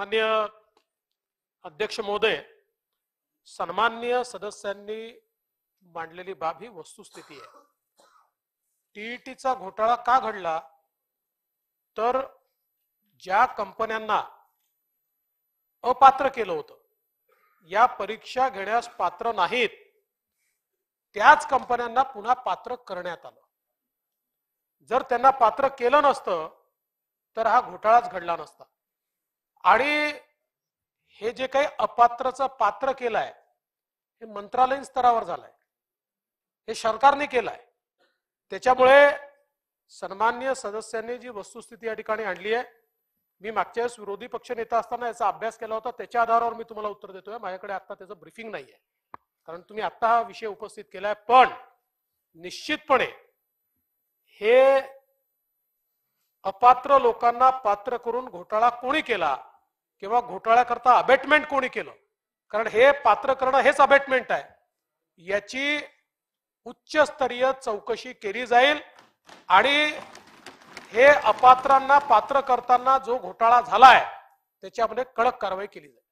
मान्य अध्यक्ष महोदय सन्मान्य सदस्यांनी मांडलेली बाब ही वस्तुस्थिती आहे टीईटीचा घोटाळा का घडला तर ज्या कंपन्यांना अपात्र केलं होतं या परीक्षा घेण्यास पात्र नाहीत त्याच कंपन्यांना पुन्हा पात्र करण्यात आलं जर त्यांना पात्र केलं नसतं तर हा घोटाळाच घडला नसता आणि हे जे काही अपात्रचं पात्र केलंय हे मंत्रालयीन स्तरावर झालंय हे सरकारने केलंय त्याच्यामुळे सन्मान्य सदस्यांनी जी वस्तुस्थिती या ठिकाणी आणली आहे मी मागच्या वेळेस विरोधी पक्ष नेता असताना याचा अभ्यास केला होता त्याच्या आधारावर मी तुम्हाला उत्तर देतोय माझ्याकडे आता त्याचं ब्रीफिंग नाहीये कारण तुम्ही आता हा विषय उपस्थित केलाय पण निश्चितपणे हे अपात्र लोकांना पात्र करून घोटाळा कोणी केला किंवा घोटाळ्याकरता अबेटमेंट कोणी केलं कारण हे पात्र करणं हेच अबेटमेंट आहे याची उच्चस्तरीय चौकशी केली जाईल आणि हे अपात्रांना पात्र करताना जो घोटाळा झालाय त्याच्यामध्ये कडक कारवाई केली जाईल